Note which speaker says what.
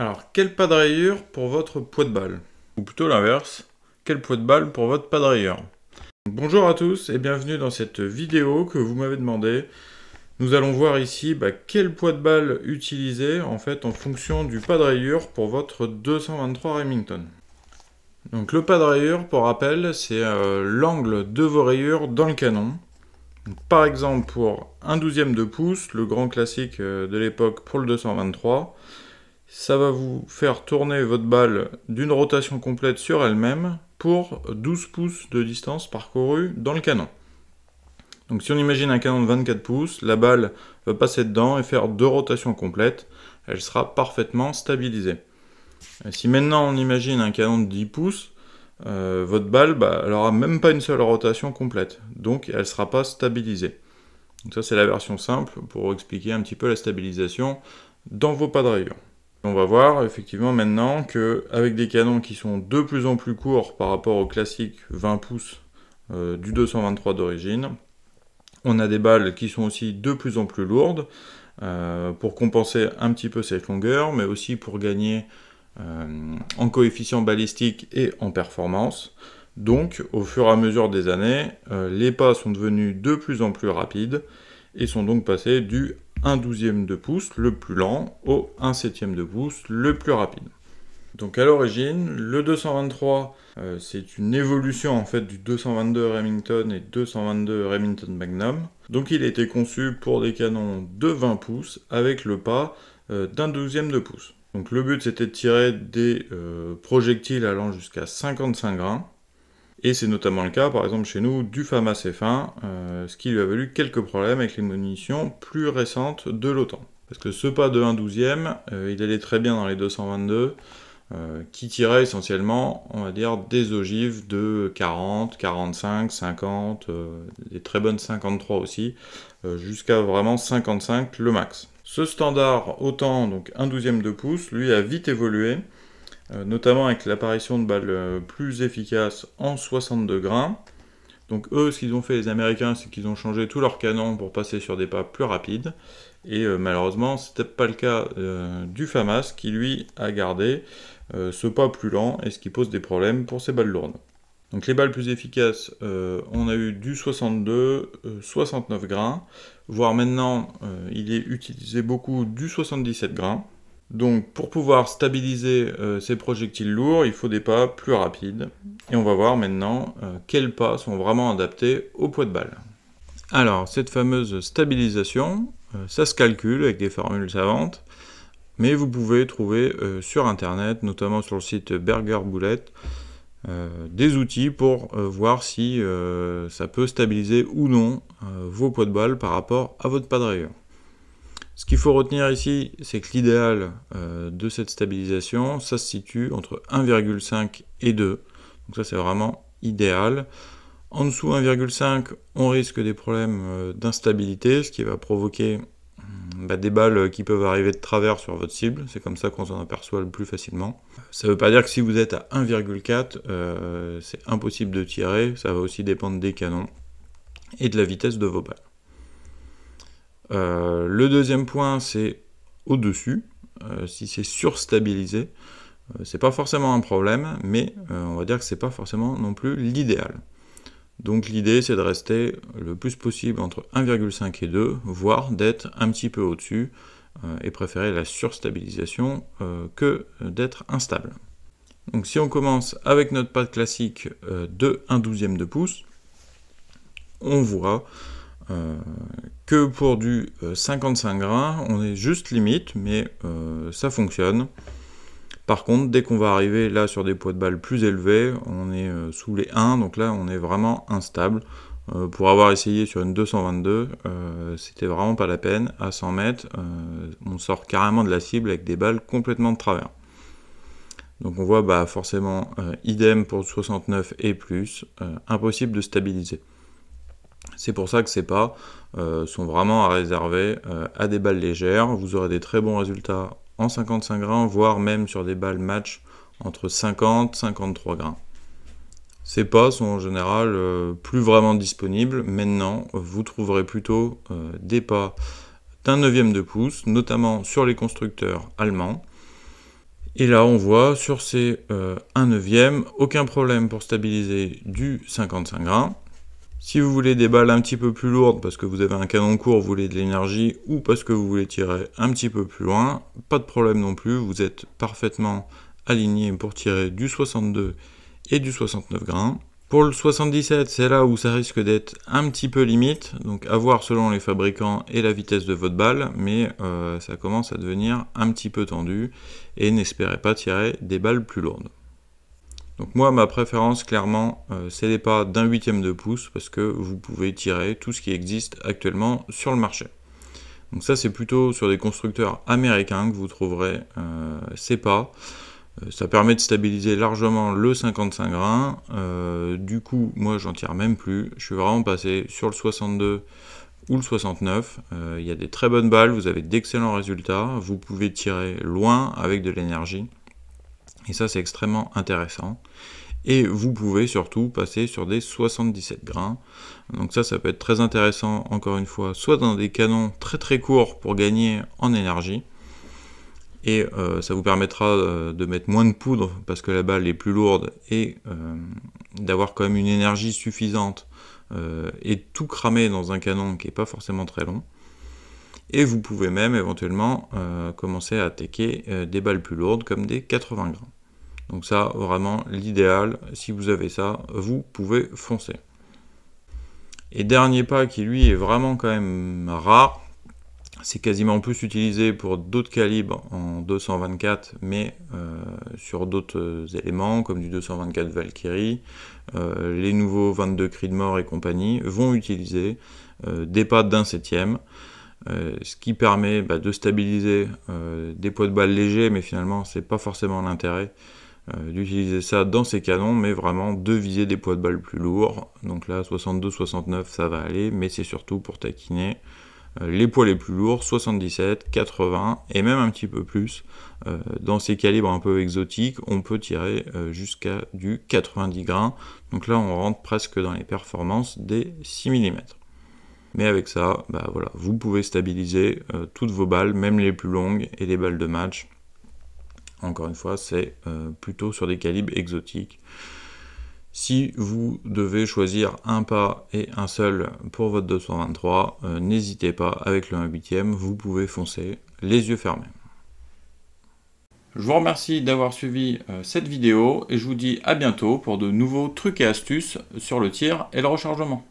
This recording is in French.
Speaker 1: Alors, quel pas de rayure pour votre poids de balle Ou plutôt l'inverse, quel poids de balle pour votre pas de rayure Bonjour à tous et bienvenue dans cette vidéo que vous m'avez demandé. Nous allons voir ici bah, quel poids de balle utiliser en fait en fonction du pas de rayure pour votre 223 Remington. Donc le pas de rayure, pour rappel, c'est euh, l'angle de vos rayures dans le canon. par exemple pour un douzième de pouce, le grand classique euh, de l'époque pour le 223, ça va vous faire tourner votre balle d'une rotation complète sur elle-même pour 12 pouces de distance parcourue dans le canon. Donc si on imagine un canon de 24 pouces, la balle va passer dedans et faire deux rotations complètes, elle sera parfaitement stabilisée. si maintenant on imagine un canon de 10 pouces, euh, votre balle, n'aura bah, même pas une seule rotation complète, donc elle ne sera pas stabilisée. Donc ça c'est la version simple pour expliquer un petit peu la stabilisation dans vos pas de rayon. On va voir effectivement maintenant que avec des canons qui sont de plus en plus courts par rapport au classique 20 pouces euh, du 223 d'origine, on a des balles qui sont aussi de plus en plus lourdes euh, pour compenser un petit peu cette longueur, mais aussi pour gagner euh, en coefficient balistique et en performance. Donc au fur et à mesure des années, les pas sont devenus de plus en plus rapides et sont donc passés du 1 douzième de pouce, le plus lent, au 1 7 septième de pouce, le plus rapide. Donc à l'origine, le 223, euh, c'est une évolution en fait du 222 Remington et 222 Remington Magnum. Donc il était conçu pour des canons de 20 pouces avec le pas euh, d'un douzième de pouce. Donc le but c'était de tirer des euh, projectiles allant jusqu'à 55 grains. Et c'est notamment le cas, par exemple, chez nous, du FAMAS F1, euh, ce qui lui a valu quelques problèmes avec les munitions plus récentes de l'OTAN. Parce que ce pas de 1 12 euh, il allait très bien dans les 222, euh, qui tirait essentiellement, on va dire, des ogives de 40, 45, 50, des très bonnes 53 aussi, euh, jusqu'à vraiment 55 le max. Ce standard OTAN, donc 1 ème de pouce, lui a vite évolué, euh, notamment avec l'apparition de balles euh, plus efficaces en 62 grains. Donc eux, ce qu'ils ont fait les Américains, c'est qu'ils ont changé tous leurs canons pour passer sur des pas plus rapides. Et euh, malheureusement, malheureusement, n'était pas le cas du FAMAS qui lui a gardé ce pas plus lent et ce qui pose des problèmes pour ses balles lourdes. Donc les balles plus efficaces, on a eu du 62, 69 grains, voire maintenant il est utilisé beaucoup du 77 grains. Donc pour pouvoir stabiliser euh, ces projectiles lourds, il faut des pas plus rapides. Et on va voir maintenant euh, quels pas sont vraiment adaptés au poids de balle. Alors cette fameuse stabilisation, euh, ça se calcule avec des formules savantes, mais vous pouvez trouver sur internet, notamment sur le site Berger des outils pour voir si ça peut stabiliser ou non vos poids de balle par rapport à votre pas de rayure. Ce qu'il faut retenir ici, c'est que l'idéal euh, de cette stabilisation, ça se situe entre 1,5 et 2. Donc ça, c'est vraiment idéal. En dessous 1,5, on risque des problèmes euh, d'instabilité, ce qui va provoquer hmm, bah, des balles qui peuvent arriver de travers sur votre cible. C'est comme ça qu'on s'en aperçoit le plus facilement. Ça ne veut pas dire que si vous êtes à 1,4, euh, c'est impossible de tirer. Ça va aussi dépendre des canons et de la vitesse de vos balles. Euh, le deuxième point, c'est au-dessus. Euh, si c'est surstabilisé, ce euh, c'est pas forcément un problème, mais on va dire que c'est pas forcément non plus l'idéal. Donc l'idée, c'est de rester le plus possible entre 1,5 et 2, voire d'être un petit peu au-dessus, et préférer la surstabilisation que d'être instable. Donc si on commence avec notre pâte classique de 1 douzième de pouce, on voit euh, que pour du 55 euh, grains, on est juste limite, mais euh, ça fonctionne. Par contre, dès qu'on va arriver là sur des poids de balles plus élevés, on est sous les 1, donc là on est vraiment instable. pour avoir essayé sur une 222, c'était vraiment pas la peine. À 100 mètres, on sort carrément de la cible avec des balles complètement de travers. Donc on voit bah, forcément idem pour 69 et plus, impossible de stabiliser. C'est pour ça que ces pas euh, sont vraiment à réserver euh, à des balles légères. Vous aurez des très bons résultats en 55 grains, voire même sur des balles match entre 50 et 53 grains. Ces pas sont en général euh, plus vraiment disponibles. Maintenant, vous trouverez plutôt des pas d'un neuvième de pouce, notamment sur les constructeurs allemands. Et là, on voit sur ces 1 neuvième, aucun problème pour stabiliser du 55 grains. Si vous voulez des balles un petit peu plus lourdes parce que vous avez un canon court, vous voulez de l'énergie, ou parce que vous voulez tirer un petit peu plus loin, pas de problème non plus, vous êtes parfaitement aligné pour tirer du 62 et du 69 grains. Pour le 77, c'est là où ça risque d'être un petit peu limite, donc à voir selon les fabricants et la vitesse de votre balle, mais euh, ça commence à devenir un petit peu tendu, et n'espérez pas tirer des balles plus lourdes. Donc moi, ma préférence, clairement, euh, c'est les pas d'un huitième de pouce, parce que vous pouvez tirer tout ce qui existe actuellement sur le marché. Donc ça, c'est plutôt sur des constructeurs américains que vous trouverez euh, ces pas. Euh, ça permet de stabiliser largement le 55 grains. du coup, moi, j'en tire même plus. Je suis vraiment passé sur le 62 ou le 69. Il y a des très bonnes balles, vous avez d'excellents résultats. Vous pouvez tirer loin avec de l'énergie. Et ça, c'est extrêmement intéressant. Et vous pouvez surtout passer sur des 77 grains. Donc ça, ça peut être très intéressant, encore une fois, soit dans des canons très très courts pour gagner en énergie. Et euh, ça vous permettra euh, de mettre moins de poudre parce que la balle est plus lourde et euh, d'avoir quand même une énergie suffisante et tout cramer dans un canon qui n'est pas forcément très long et vous pouvez même éventuellement euh, commencer à attaquer euh, des balles plus lourdes comme des 80 grammes. Donc ça, vraiment l'idéal, si vous avez ça, vous pouvez foncer. Et dernier pas qui lui est vraiment quand même rare, c'est quasiment plus utilisé pour d'autres calibres en 224, mais euh, sur d'autres éléments comme du 224 Valkyrie, les nouveaux 22 cris de mort et compagnie vont utiliser des pas d'un septième. Euh, ce qui permet bah, de stabiliser euh, des poids de balles légers, mais finalement c'est pas forcément l'intérêt euh, d'utiliser ça dans ces canons, mais vraiment de viser des poids de balles plus lourds. Donc là 62-69 ça va aller, mais c'est surtout pour taquiner les poids les plus lourds, 77, 80 et même un petit peu plus. dans ces calibres un peu exotiques, on peut tirer jusqu'à du 90 grains. Donc là on rentre presque dans les performances des 6 mm. Mais avec ça, bah voilà, vous pouvez stabiliser euh, toutes vos balles, même les plus longues et les balles de match. Encore une fois, c'est euh, plutôt sur des calibres exotiques. Si vous devez choisir un pas et un seul pour votre 223, euh, n'hésitez pas, avec le 1 8 vous pouvez foncer les yeux fermés. Je vous remercie d'avoir suivi cette vidéo et je vous dis à bientôt pour de nouveaux trucs et astuces sur le tir et le rechargement.